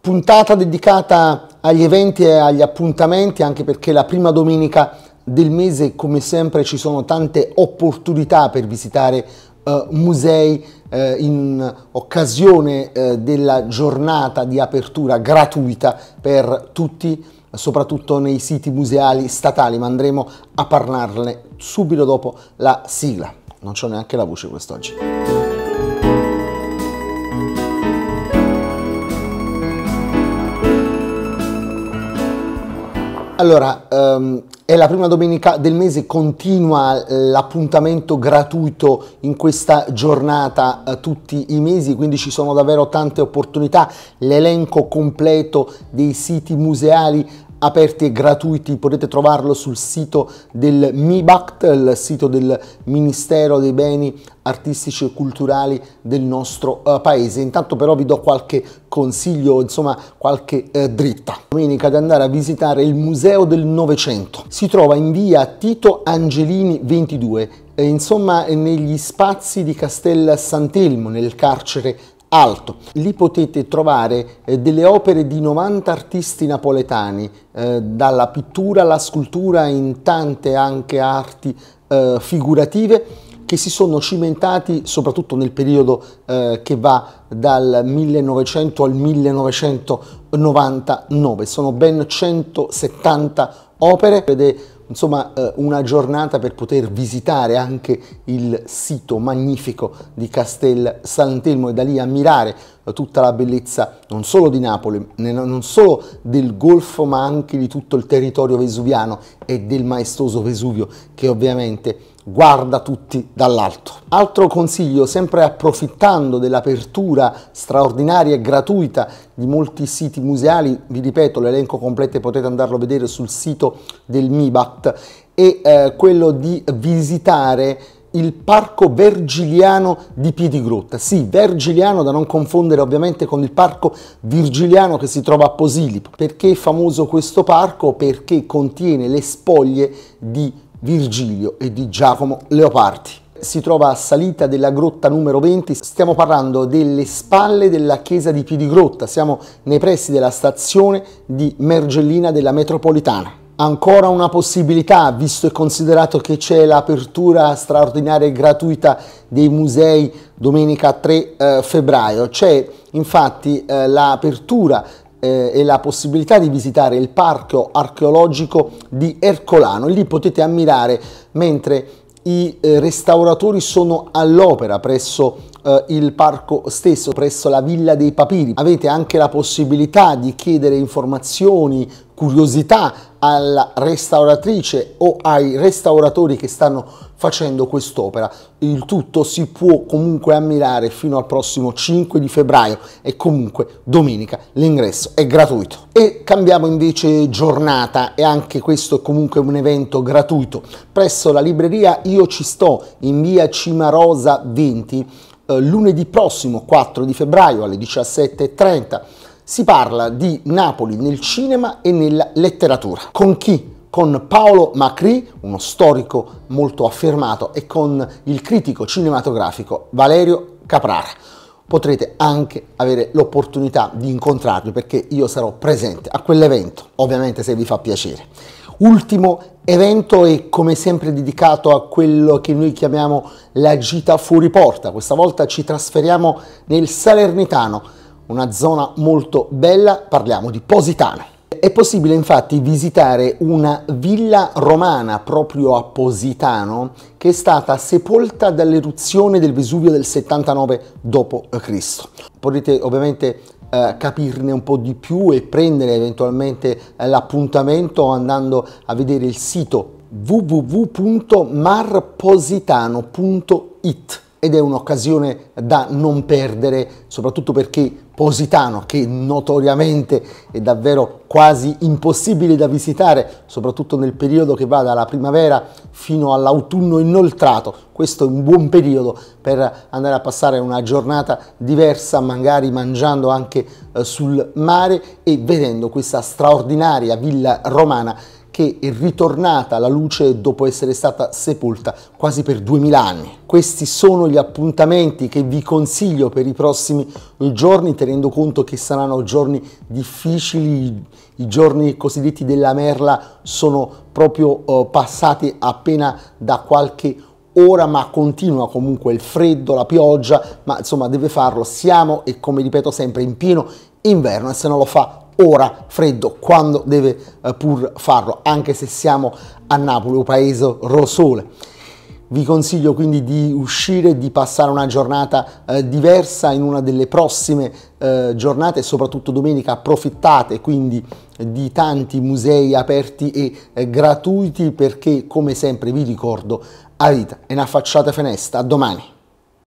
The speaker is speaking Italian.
Puntata dedicata agli eventi e agli appuntamenti, anche perché la prima domenica del mese, come sempre, ci sono tante opportunità per visitare eh, musei eh, in occasione eh, della giornata di apertura gratuita per tutti, soprattutto nei siti museali statali, ma andremo a parlarne subito dopo la sigla. Non c'ho neanche la voce quest'oggi. Allora, um, è la prima domenica del mese, continua l'appuntamento gratuito in questa giornata eh, tutti i mesi, quindi ci sono davvero tante opportunità. L'elenco completo dei siti museali aperti e gratuiti, potete trovarlo sul sito del MIBACT, il sito del Ministero dei Beni Artistici e Culturali del nostro uh, paese. Intanto però vi do qualche consiglio, insomma qualche uh, dritta. Domenica ad andare a visitare il Museo del Novecento. Si trova in via Tito Angelini 22, eh, insomma negli spazi di Castel Sant'Elmo, nel carcere alto. Lì potete trovare eh, delle opere di 90 artisti napoletani, eh, dalla pittura alla scultura in tante anche arti eh, figurative che si sono cimentati soprattutto nel periodo eh, che va dal 1900 al 1999. Sono ben 170 opere ed è insomma eh, una giornata per poter visitare anche il sito magnifico di Castel Sant'Elmo e da lì ammirare tutta la bellezza non solo di Napoli, non solo del Golfo, ma anche di tutto il territorio vesuviano e del maestoso Vesuvio che ovviamente guarda tutti dall'alto. Altro consiglio, sempre approfittando dell'apertura straordinaria e gratuita di molti siti museali, vi ripeto l'elenco completo potete andarlo a vedere sul sito del MIBAT, è eh, quello di visitare il Parco Vergiliano di Piedigrotta. Sì, Vergiliano da non confondere ovviamente con il Parco Virgiliano che si trova a Posilipo. Perché è famoso questo parco? Perché contiene le spoglie di Virgilio e di Giacomo Leopardi. Si trova a salita della grotta numero 20, stiamo parlando delle spalle della chiesa di Piedigrotta, siamo nei pressi della stazione di Mergellina della metropolitana. Ancora una possibilità, visto e considerato che c'è l'apertura straordinaria e gratuita dei musei domenica 3 eh, febbraio. C'è infatti eh, l'apertura eh, e la possibilità di visitare il parco archeologico di Ercolano. Lì potete ammirare mentre i eh, restauratori sono all'opera presso eh, il parco stesso, presso la Villa dei Papiri. Avete anche la possibilità di chiedere informazioni, curiosità alla restauratrice o ai restauratori che stanno facendo quest'opera. Il tutto si può comunque ammirare fino al prossimo 5 di febbraio e comunque domenica l'ingresso è gratuito. E cambiamo invece giornata e anche questo è comunque un evento gratuito. Presso la libreria Io ci sto in via Cimarosa 20 eh, lunedì prossimo 4 di febbraio alle 17.30 si parla di Napoli nel cinema e nella letteratura. Con chi? Con Paolo Macri, uno storico molto affermato, e con il critico cinematografico Valerio Caprara potrete anche avere l'opportunità di incontrarvi perché io sarò presente a quell'evento, ovviamente se vi fa piacere. Ultimo evento è come sempre dedicato a quello che noi chiamiamo la gita fuori porta. Questa volta ci trasferiamo nel Salernitano una zona molto bella, parliamo di Positano. È possibile infatti visitare una villa romana proprio a Positano che è stata sepolta dall'eruzione del Vesuvio del 79 d.C. Potete ovviamente eh, capirne un po' di più e prendere eventualmente eh, l'appuntamento andando a vedere il sito www.marpositano.it ed è un'occasione da non perdere, soprattutto perché Positano, che notoriamente è davvero quasi impossibile da visitare, soprattutto nel periodo che va dalla primavera fino all'autunno inoltrato, questo è un buon periodo per andare a passare una giornata diversa, magari mangiando anche eh, sul mare e vedendo questa straordinaria villa romana che è ritornata alla luce dopo essere stata sepolta quasi per 2000 anni. Questi sono gli appuntamenti che vi consiglio per i prossimi giorni, tenendo conto che saranno giorni difficili, i giorni cosiddetti della merla sono proprio eh, passati appena da qualche ora ma continua comunque il freddo, la pioggia, ma insomma deve farlo, siamo e come ripeto sempre in pieno inverno e se non lo fa ora freddo quando deve eh, pur farlo, anche se siamo a Napoli, un paese rosole. Vi consiglio quindi di uscire, di passare una giornata eh, diversa in una delle prossime eh, giornate soprattutto domenica approfittate quindi di tanti musei aperti e eh, gratuiti perché come sempre vi ricordo a vita e una facciata finestra, A domani!